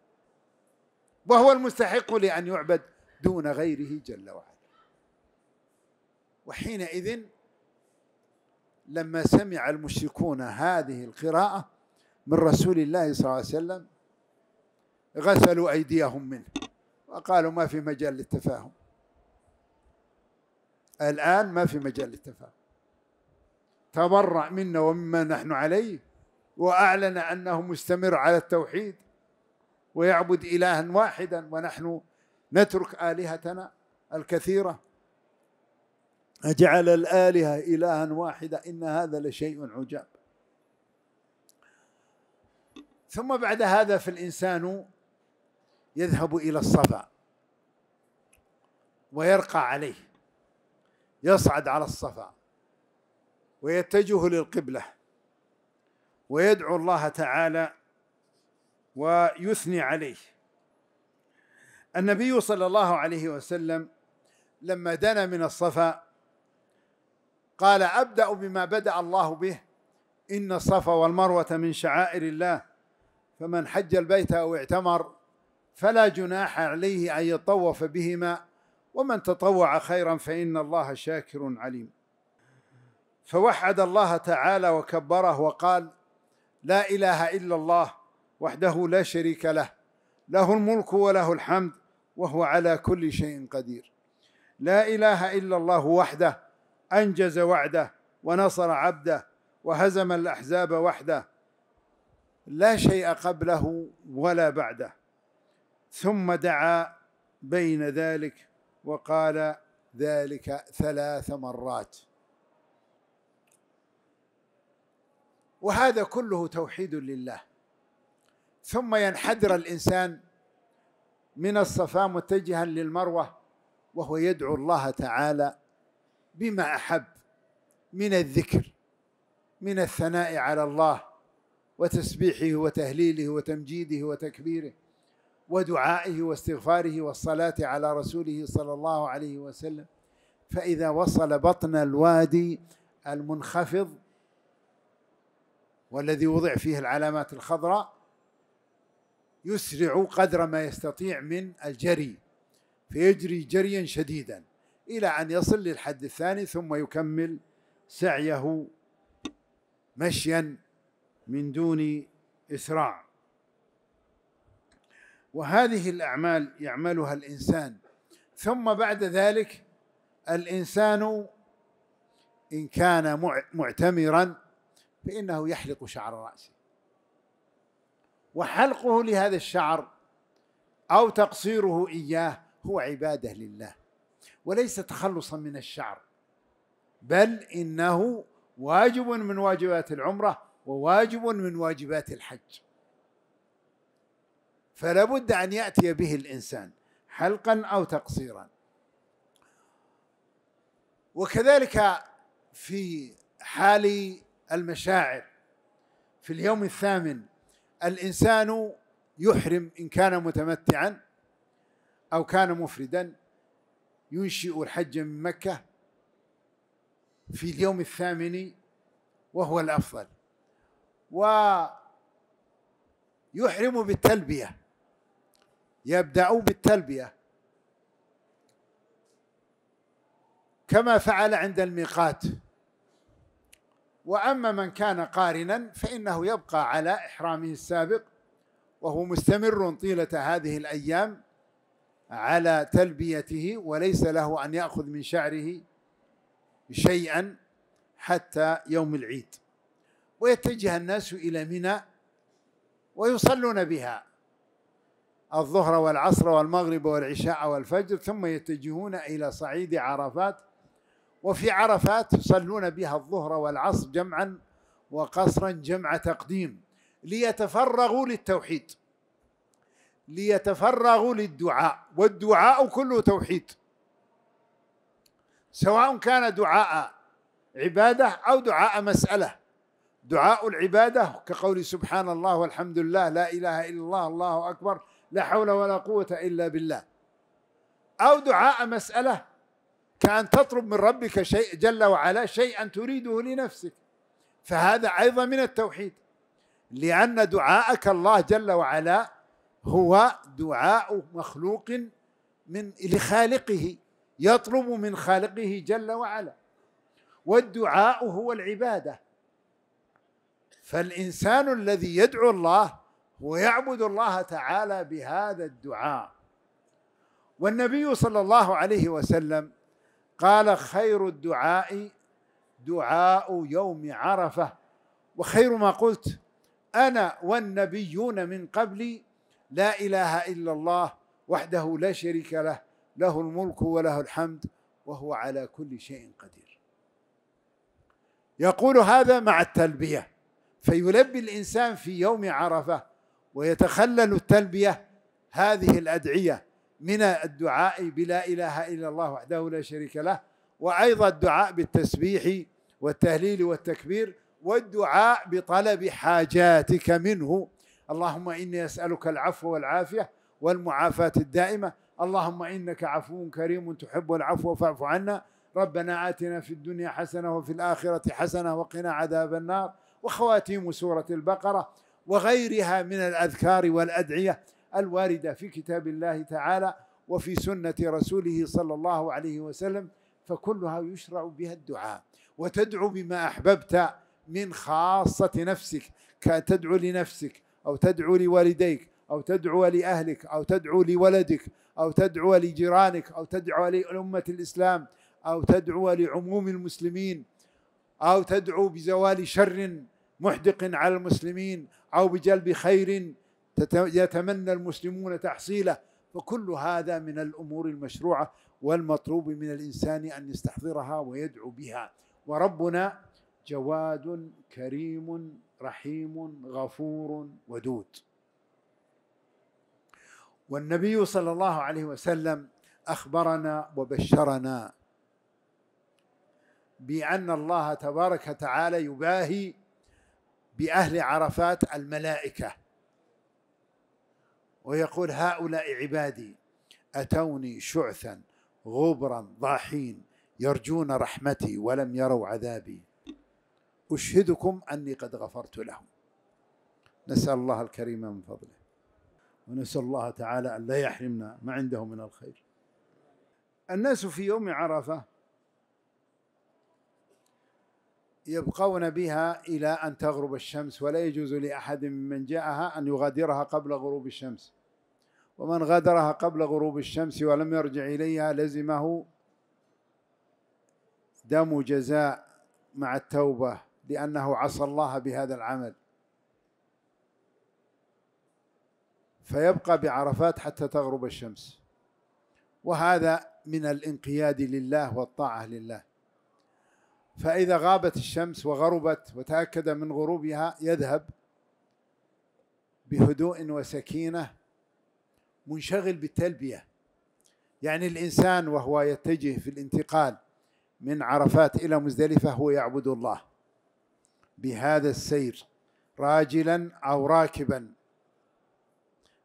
وهو المستحق لأن يعبد دون غيره جل وعلا وحينئذ لما سمع المشركون هذه القراءة من رسول الله صلى الله عليه وسلم غسلوا أيديهم منه وقالوا ما في مجال للتفاهم الآن ما في مجال للتفاهم تبرأ منا ومما نحن عليه وأعلن أنه مستمر على التوحيد ويعبد إلها واحدا ونحن نترك آلهتنا الكثيرة أجعل الآلهة إلها واحدا إن هذا لشيء عجاب ثم بعد هذا فالإنسان يذهب إلى الصفا ويرقى عليه يصعد على الصفا ويتجه للقبله ويدعو الله تعالى ويثني عليه النبي صلى الله عليه وسلم لما دنا من الصفا قال ابدا بما بدا الله به ان الصفا والمروه من شعائر الله فمن حج البيت او اعتمر فلا جناح عليه ان يطوف بهما ومن تطوع خيرا فان الله شاكر عليم فوحد الله تعالى وكبره وقال لا اله الا الله وحده لا شريك له له الملك وله الحمد وهو على كل شيء قدير لا اله الا الله وحده انجز وعده ونصر عبده وهزم الاحزاب وحده لا شيء قبله ولا بعده ثم دعا بين ذلك وقال ذلك ثلاث مرات وهذا كله توحيد لله ثم ينحدر الانسان من الصفا متجها للمروه وهو يدعو الله تعالى بما احب من الذكر من الثناء على الله وتسبيحه وتهليله وتمجيده وتكبيره ودعائه واستغفاره والصلاه على رسوله صلى الله عليه وسلم فاذا وصل بطن الوادي المنخفض والذي وضع فيه العلامات الخضراء يسرع قدر ما يستطيع من الجري فيجري جريا شديدا إلى أن يصل للحد الثاني ثم يكمل سعيه مشيا من دون إسراع وهذه الأعمال يعملها الإنسان ثم بعد ذلك الإنسان إن كان معتمرا فإنه يحلق شعر رأسه وحلقه لهذا الشعر أو تقصيره إياه هو عبادة لله وليس تخلصا من الشعر بل إنه واجب من واجبات العمرة وواجب من واجبات الحج فلا بد أن يأتي به الإنسان حلقا أو تقصيرا وكذلك في حال المشاعر في اليوم الثامن الإنسان يحرم إن كان متمتعا أو كان مفردا ينشئ الحج من مكة في اليوم الثامن وهو الأفضل ويحرم بالتلبية يبدأ بالتلبية كما فعل عند الميقات واما من كان قارنا فانه يبقى على احرامه السابق وهو مستمر طيله هذه الايام على تلبيته وليس له ان ياخذ من شعره شيئا حتى يوم العيد ويتجه الناس الى منى ويصلون بها الظهر والعصر والمغرب والعشاء والفجر ثم يتجهون الى صعيد عرفات وفي عرفات يصلون بها الظهر والعصر جمعا وقصرا جمع تقديم ليتفرغوا للتوحيد ليتفرغوا للدعاء والدعاء كله توحيد سواء كان دعاء عباده او دعاء مساله دعاء العباده كقول سبحان الله والحمد لله لا اله الا الله الله اكبر لا حول ولا قوه الا بالله او دعاء مساله كأن تطلب من ربك شيء جل وعلا شيئا تريده لنفسك فهذا أيضا من التوحيد لأن دعاءك الله جل وعلا هو دعاء مخلوق من لخالقه يطلب من خالقه جل وعلا والدعاء هو العباده فالانسان الذي يدعو الله ويعبد الله تعالى بهذا الدعاء والنبي صلى الله عليه وسلم قال خير الدعاء دعاء يوم عرفه وخير ما قلت انا والنبيون من قبلي لا اله الا الله وحده لا شريك له له الملك وله الحمد وهو على كل شيء قدير يقول هذا مع التلبيه فيلبي الانسان في يوم عرفه ويتخلل التلبيه هذه الادعيه من الدعاء بلا إله إلا الله وحده لا شريك له وأيضا الدعاء بالتسبيح والتهليل والتكبير والدعاء بطلب حاجاتك منه اللهم إني أسألك العفو والعافية والمعافاة الدائمة اللهم إنك عفو كريم تحب العفو فاعف عنا ربنا آتنا في الدنيا حسنة وفي الآخرة حسنة وقنا عذاب النار وخواتيم سورة البقرة وغيرها من الأذكار والأدعية الوارده في كتاب الله تعالى وفي سنه رسوله صلى الله عليه وسلم فكلها يشرع بها الدعاء وتدعو بما احببت من خاصه نفسك كتدعو لنفسك او تدعو لوالديك او تدعو لاهلك او تدعو لولدك او تدعو لجيرانك او تدعو لامه الاسلام او تدعو لعموم المسلمين او تدعو بزوال شر محدق على المسلمين او بجلب خير يتمنى المسلمون تحصيله فكل هذا من الأمور المشروعة والمطلوب من الإنسان أن يستحضرها ويدعو بها وربنا جواد كريم رحيم غفور ودود والنبي صلى الله عليه وسلم اخبرنا وبشرنا بان الله تبارك وتعالى يباهي باهل عرفات الملائكه ويقول هؤلاء عبادي أتوني شعثا غبرا ضاحين يرجون رحمتي ولم يروا عذابي أشهدكم أني قد غفرت لهم نسأل الله الكريم من فضله ونسأل الله تعالى أن لا يحرمنا ما عنده من الخير الناس في يوم عرفة يبقون بها إلى أن تغرب الشمس ولا يجوز لأحد ممن جاءها أن يغادرها قبل غروب الشمس ومن غادرها قبل غروب الشمس ولم يرجع إليها لزمه دم جزاء مع التوبة لأنه عصى الله بهذا العمل فيبقى بعرفات حتى تغرب الشمس وهذا من الانقياد لله والطاعة لله فإذا غابت الشمس وغربت وتأكد من غروبها يذهب بهدوء وسكينة منشغل بالتلبية يعني الإنسان وهو يتجه في الانتقال من عرفات إلى مزدلفة هو يعبد الله بهذا السير راجلا أو راكبا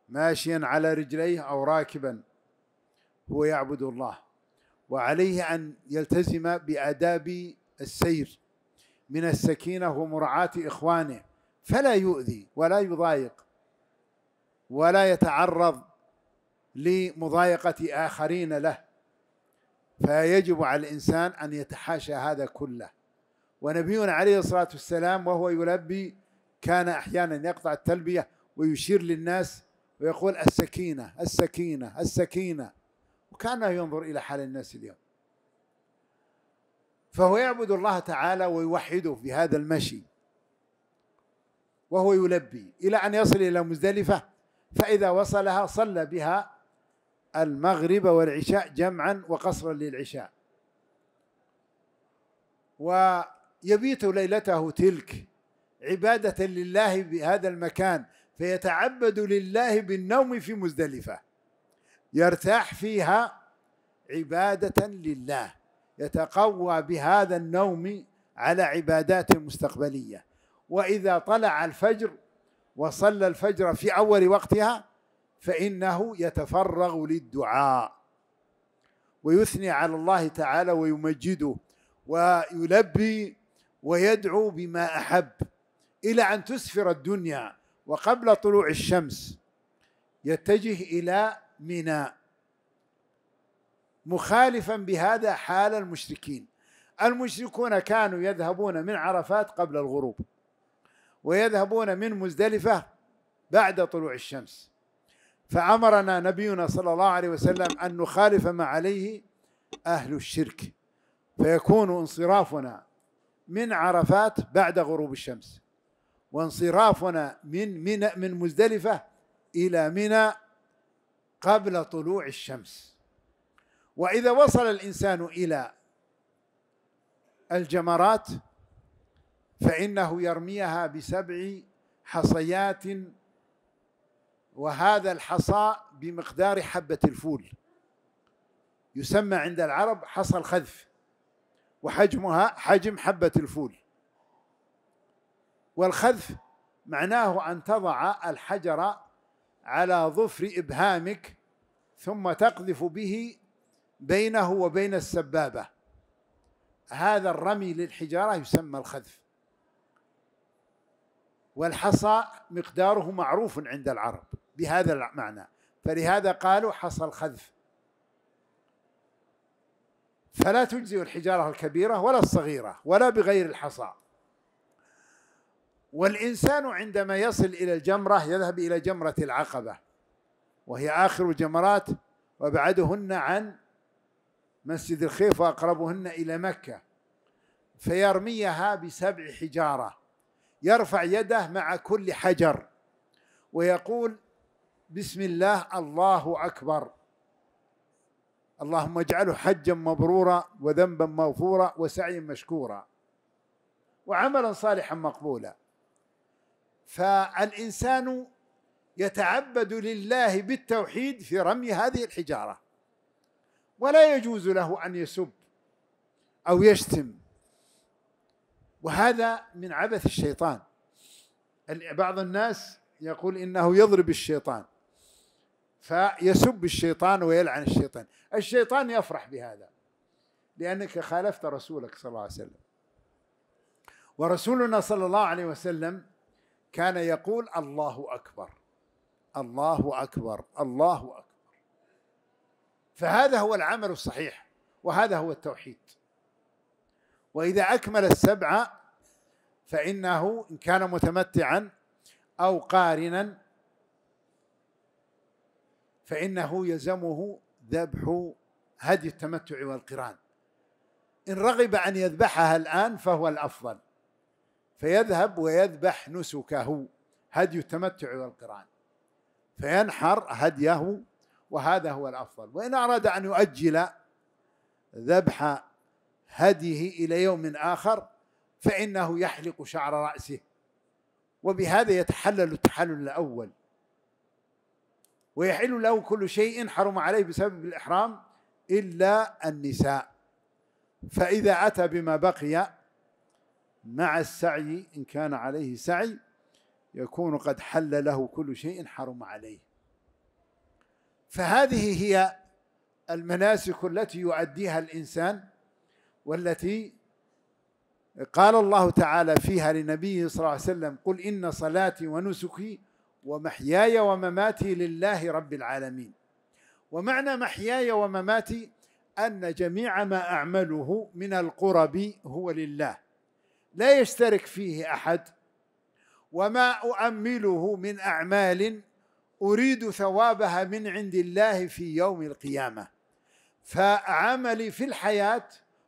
ماشيا على رجليه أو راكبا هو يعبد الله وعليه أن يلتزم بآداب السير من السكينة ومراعاة إخوانه فلا يؤذي ولا يضايق ولا يتعرض لمضايقة آخرين له فيجب على الإنسان أن يتحاشى هذا كله ونبينا عليه الصلاة والسلام وهو يلبي كان أحيانا يقطع التلبية ويشير للناس ويقول السكينة السكينة السكينة وكان ينظر إلى حال الناس اليوم فهو يعبد الله تعالى ويوحده في هذا المشي وهو يلبي إلى أن يصل إلى مزدلفة فإذا وصلها صلى بها المغرب والعشاء جمعا وقصرا للعشاء ويبيت ليلته تلك عبادة لله بهذا المكان فيتعبد لله بالنوم في مزدلفة يرتاح فيها عبادة لله يتقوى بهذا النوم على عبادات مستقبليه واذا طلع الفجر وصلى الفجر في اول وقتها فانه يتفرغ للدعاء ويثني على الله تعالى ويمجده ويلبي ويدعو بما احب الى ان تسفر الدنيا وقبل طلوع الشمس يتجه الى ميناء مخالفا بهذا حال المشركين المشركون كانوا يذهبون من عرفات قبل الغروب ويذهبون من مزدلفة بعد طلوع الشمس فأمرنا نبينا صلى الله عليه وسلم أن نخالف ما عليه أهل الشرك فيكون انصرافنا من عرفات بعد غروب الشمس وانصرافنا من من من مزدلفة إلى منى قبل طلوع الشمس واذا وصل الانسان الى الجمرات فانه يرميها بسبع حصيات وهذا الحصى بمقدار حبه الفول يسمى عند العرب حصى الخذف وحجمها حجم حبه الفول والخذف معناه ان تضع الحجر على ظفر ابهامك ثم تقذف به بينه وبين السبابة هذا الرمي للحجارة يسمى الخذف والحصى مقداره معروف عند العرب بهذا المعنى فلهذا قالوا حصى الخذف فلا تجزئ الحجارة الكبيرة ولا الصغيرة ولا بغير الحصى والإنسان عندما يصل إلى الجمرة يذهب إلى جمرة العقبة وهي آخر جمرات وبعدهن عن مسجد الخيف وأقربهن إلى مكة فيرميها بسبع حجارة يرفع يده مع كل حجر ويقول بسم الله الله أكبر اللهم اجعله حجا مبرورا وذنبا مغفورا وسعيا مشكورا وعملا صالحا مقبولا فالإنسان يتعبد لله بالتوحيد في رمي هذه الحجاره ولا يجوز له ان يسب او يشتم وهذا من عبث الشيطان بعض الناس يقول انه يضرب الشيطان فيسب الشيطان ويلعن الشيطان الشيطان يفرح بهذا لأنك خالفت رسولك صلى الله عليه وسلم ورسولنا صلى الله عليه وسلم كان يقول الله أكبر الله أكبر الله أكبر فهذا هو العمل الصحيح وهذا هو التوحيد وإذا أكمل السبعة فإنه إن كان متمتعا أو قارنا فإنه يلزمه ذبح هدي التمتع والقران إن رغب أن يذبحها الآن فهو الأفضل فيذهب ويذبح نسكه هدي التمتع والقران فينحر هديه وهذا هو الافضل وان اراد ان يؤجل ذبح هديه الى يوم اخر فانه يحلق شعر راسه وبهذا يتحلل التحلل الاول ويحل له كل شيء حرم عليه بسبب الاحرام الا النساء فاذا اتى بما بقي مع السعي ان كان عليه سعي يكون قد حل له كل شيء حرم عليه فهذه هي المناسك التي يؤديها الانسان والتي قال الله تعالى فيها لنبيه صلى الله عليه وسلم قل ان صلاتي ونسكي ومحياي ومماتي لله رب العالمين ومعنى محياي ومماتي ان جميع ما اعمله من القرب هو لله لا يشترك فيه احد وما اؤمله من اعمال اريد ثوابها من عند الله في يوم القيامه فعملي في الحياه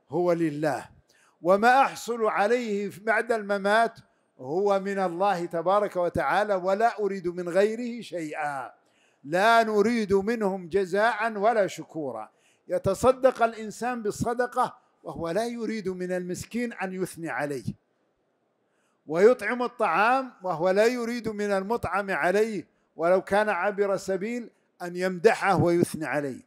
هو لله وما احصل عليه بعد الممات هو من الله تبارك وتعالى ولا اريد من غيره شيئا لا نريد منهم جزاء ولا شكورا يتصدق الانسان بالصدقه وهو لا يريد من المسكين ان يثني عليه ويطعم الطعام وهو لا يريد من المطعم عليه ولو كان عابر سبيل أن يمدحه ويثني عليه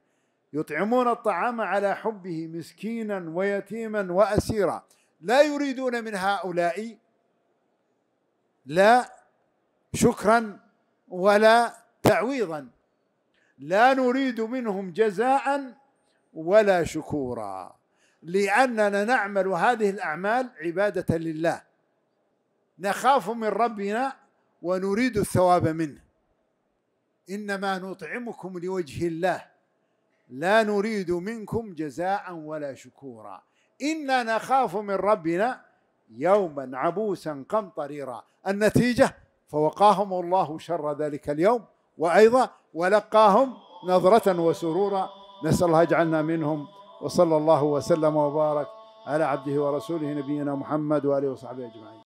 يطعمون الطعام على حبه مسكينا ويتيما وأسيرا لا يريدون من هؤلاء لا شكرا ولا تعويضا لا نريد منهم جزاء ولا شكورا لأننا نعمل هذه الأعمال عبادة لله نخاف من ربنا ونريد الثواب منه انما نطعمكم لوجه الله لا نريد منكم جزاء ولا شكورا انا نخاف من ربنا يوما عبوسا قمطريرا النتيجه فوقاهم الله شر ذلك اليوم وايضا ولقاهم نظره وسرورا نسال الله يجعلنا منهم وصلى الله وسلم وبارك على عبده ورسوله نبينا محمد واله وصحبه اجمعين